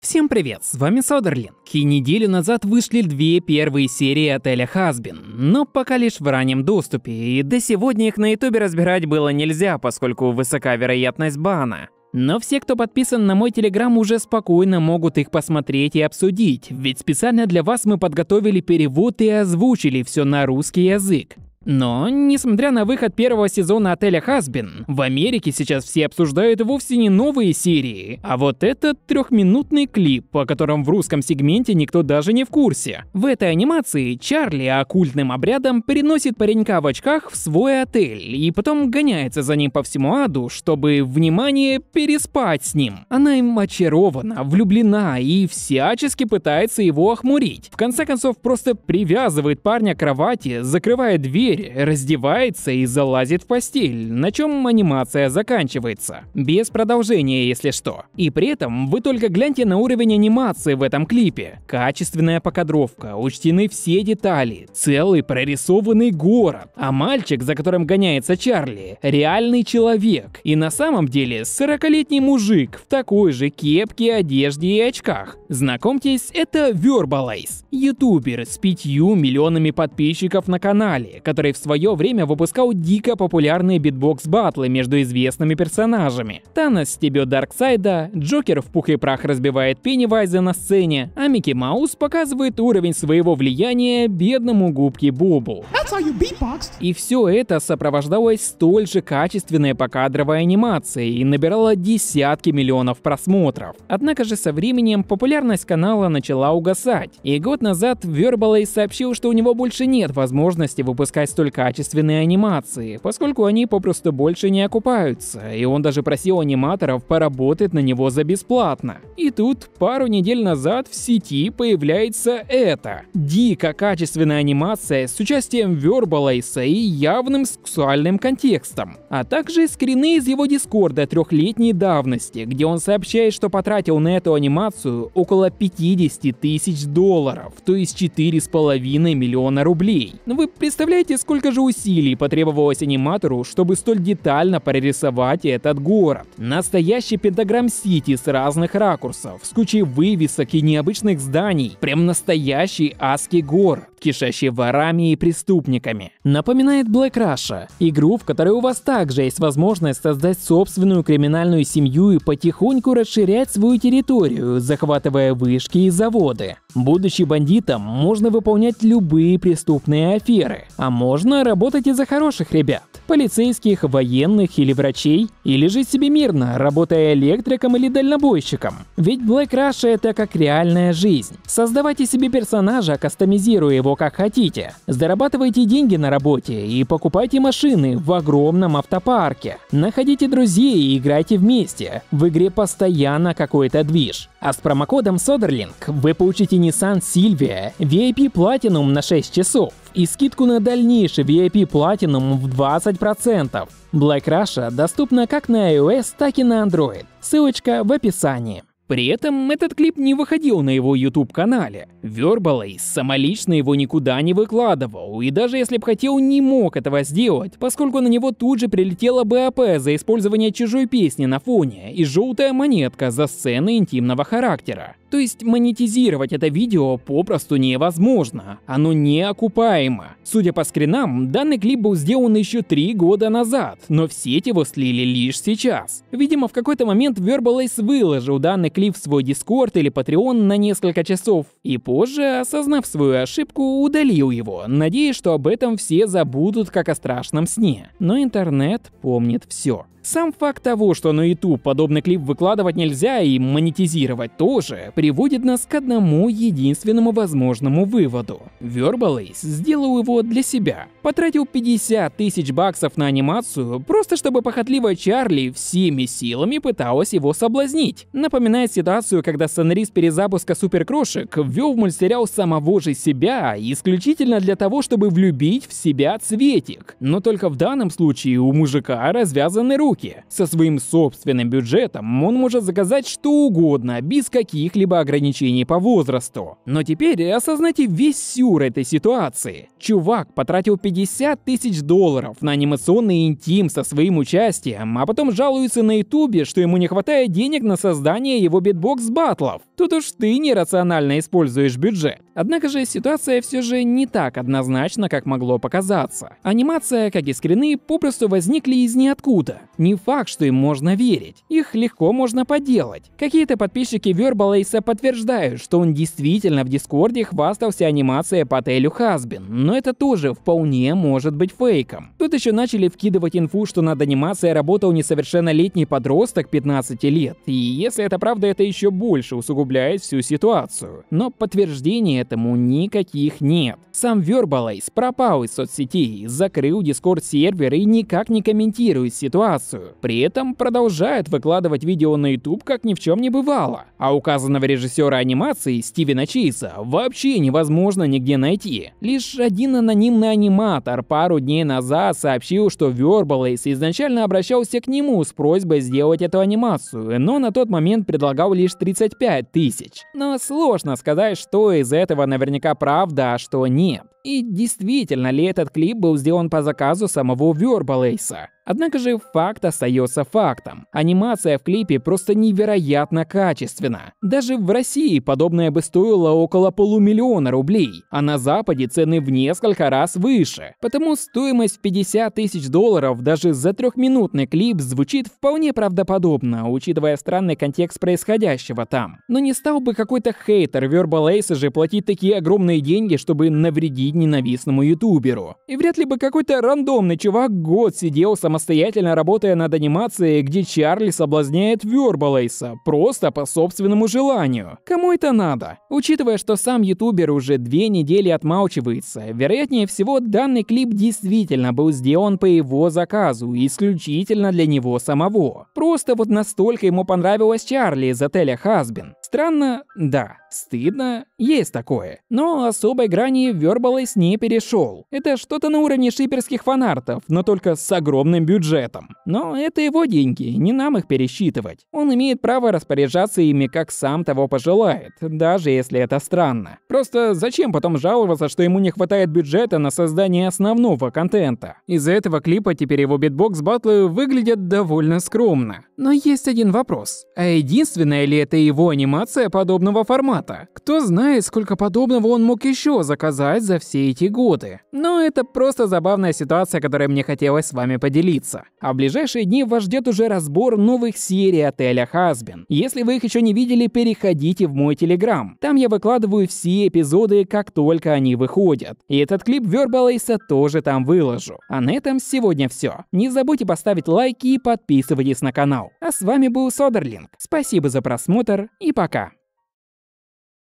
Всем привет, с вами Содерлинг, и неделю назад вышли две первые серии отеля Хазбин, но пока лишь в раннем доступе, и до сегодня их на ютубе разбирать было нельзя, поскольку высока вероятность бана. Но все, кто подписан на мой телеграм, уже спокойно могут их посмотреть и обсудить, ведь специально для вас мы подготовили перевод и озвучили все на русский язык. Но, несмотря на выход первого сезона отеля Хасбин, в Америке сейчас все обсуждают вовсе не новые серии, а вот этот трехминутный клип, о котором в русском сегменте никто даже не в курсе. В этой анимации Чарли оккультным обрядом переносит паренька в очках в свой отель и потом гоняется за ним по всему аду, чтобы, внимание, переспать с ним. Она им очарована, влюблена и всячески пытается его охмурить. В конце концов, просто привязывает парня к кровати, закрывает дверь дверь, раздевается и залазит в постель, на чем анимация заканчивается. Без продолжения, если что. И при этом вы только гляньте на уровень анимации в этом клипе. Качественная покадровка, учтены все детали, целый прорисованный город, а мальчик, за которым гоняется Чарли, реальный человек и на самом деле 40-летний мужик в такой же кепке, одежде и очках. Знакомьтесь, это Вербалайс, ютубер с пятью миллионами подписчиков на канале, который который в свое время выпускал дико популярные битбокс-батлы между известными персонажами. Танос стебет Дарксайда, Джокер в пух и прах разбивает Пеннивайза на сцене, а Микки Маус показывает уровень своего влияния бедному губке Бобу. И все это сопровождалось столь же качественной покадровой анимацией и набирало десятки миллионов просмотров. Однако же со временем популярность канала начала угасать, и год назад Вербалей сообщил, что у него больше нет возможности выпускать делать столь качественные анимации, поскольку они попросту больше не окупаются, и он даже просил аниматоров поработать на него за бесплатно. И тут пару недель назад в сети появляется это. Дико качественная анимация с участием Вербалайса и явным сексуальным контекстом, а также скрины из его дискорда трехлетней давности, где он сообщает, что потратил на эту анимацию около 50 тысяч долларов, то есть 4,5 миллиона рублей. Ну, вы представляете, сколько же усилий потребовалось аниматору, чтобы столь детально прорисовать этот город. Настоящий Пентаграмм сити с разных ракурсов, с кучей вывесок и необычных зданий. Прям настоящий аски гор, кишащий ворами и преступниками. Напоминает Black Russia, игру, в которой у вас также есть возможность создать собственную криминальную семью и потихоньку расширять свою территорию, захватывая вышки и заводы. Будучи бандитом, можно выполнять любые преступные аферы, а можно работать и за хороших ребят – полицейских, военных или врачей, или жить себе мирно, работая электриком или дальнобойщиком. Ведь Black Russia – это как реальная жизнь. Создавайте себе персонажа, кастомизируя его как хотите. Зарабатывайте деньги на работе и покупайте машины в огромном автопарке. Находите друзей и играйте вместе. В игре постоянно какой-то движ. А с промокодом SODERLINK вы получите Nissan Silvia VIP Platinum на 6 часов и скидку на дальнейший VIP Platinum в 20%. Black Russia доступна как на iOS, так и на Android. Ссылочка в описании. При этом этот клип не выходил на его YouTube-канале. Вербалейс самолично его никуда не выкладывал, и даже если бы хотел, не мог этого сделать, поскольку на него тут же прилетела БАП за использование чужой песни на фоне и желтая монетка за сцены интимного характера. То есть монетизировать это видео попросту невозможно, оно не окупаемо. Судя по скринам, данный клип был сделан еще три года назад, но в сеть его слили лишь сейчас. Видимо, в какой-то момент Verbalize выложил данный клип в свой Discord или Patreon на несколько часов, и позже, осознав свою ошибку, удалил его, надеясь, что об этом все забудут как о страшном сне. Но интернет помнит все. Сам факт того, что на YouTube подобный клип выкладывать нельзя и монетизировать тоже, приводит нас к одному единственному возможному выводу. Verbalize сделал его для себя, потратил 50 тысяч баксов на анимацию, просто чтобы похотливая Чарли всеми силами пыталась его соблазнить. Напоминает ситуацию, когда сценарист перезапуска Суперкрошек ввел в мультсериал самого же себя исключительно для того, чтобы влюбить в себя цветик. Но только в данном случае у мужика развязаны руки. Со своим собственным бюджетом он может заказать что угодно, без каких-либо ограничений по возрасту. Но теперь осознайте весь сюр этой ситуации. Чувак потратил 50 50 тысяч долларов на анимационный интим со своим участием, а потом жалуется на ютубе, что ему не хватает денег на создание его битбокс-батлов. Тут уж ты нерационально используешь бюджет. Однако же ситуация все же не так однозначна, как могло показаться. Анимация, как и скрины, попросту возникли из ниоткуда. Не факт, что им можно верить. Их легко можно поделать. Какие-то подписчики Вербалейса подтверждают, что он действительно в Дискорде хвастался анимацией по отелю Хасбин, но это тоже вполне может быть фейком. Тут еще начали вкидывать инфу, что над анимацией работал несовершеннолетний подросток 15 лет, и если это правда, это еще больше усугубляет всю ситуацию. Но подтверждение поэтому никаких нет. Сам Verbalize пропал из соцсетей, закрыл Discord-сервер и никак не комментирует ситуацию. При этом продолжает выкладывать видео на YouTube, как ни в чем не бывало. А указанного режиссера анимации Стивена Чейса вообще невозможно нигде найти. Лишь один анонимный аниматор пару дней назад сообщил, что Verbalize изначально обращался к нему с просьбой сделать эту анимацию, но на тот момент предлагал лишь 35 тысяч. Но сложно сказать, что из этого этого наверняка правда, а что нет и действительно ли этот клип был сделан по заказу самого Вербалейса. Однако же факт остается фактом. Анимация в клипе просто невероятно качественна. Даже в России подобное бы стоило около полумиллиона рублей, а на Западе цены в несколько раз выше. Потому стоимость 50 тысяч долларов даже за трехминутный клип звучит вполне правдоподобно, учитывая странный контекст происходящего там. Но не стал бы какой-то хейтер Вербалейса же платить такие огромные деньги, чтобы навредить ненавистному ютуберу. И вряд ли бы какой-то рандомный чувак год сидел самостоятельно работая над анимацией, где Чарли соблазняет Вербалейса, просто по собственному желанию. Кому это надо? Учитывая, что сам ютубер уже две недели отмалчивается, вероятнее всего данный клип действительно был сделан по его заказу, исключительно для него самого. Просто вот настолько ему понравилась Чарли из отеля Хазбин. Странно, да, стыдно, есть такое. Но особой грани Вербалейс Marketplace не перешел. Это что-то на уровне шиперских фанартов, но только с огромным бюджетом. Но это его деньги, не нам их пересчитывать. Он имеет право распоряжаться ими, как сам того пожелает, даже если это странно. Просто зачем потом жаловаться, что ему не хватает бюджета на создание основного контента? Из-за этого клипа теперь его битбокс-батлы выглядят довольно скромно. Но есть один вопрос. А единственная ли это его анимация подобного формата? Кто знает, сколько подобного он мог еще заказать за все все эти годы. Но это просто забавная ситуация, которой мне хотелось с вами поделиться. А в ближайшие дни вас ждет уже разбор новых серий отеля Хазбин. Если вы их еще не видели, переходите в мой телеграм. Там я выкладываю все эпизоды, как только они выходят. И этот клип Вербалейса тоже там выложу. А на этом сегодня все. Не забудьте поставить лайки и подписывайтесь на канал. А с вами был Содерлинг. Спасибо за просмотр и пока.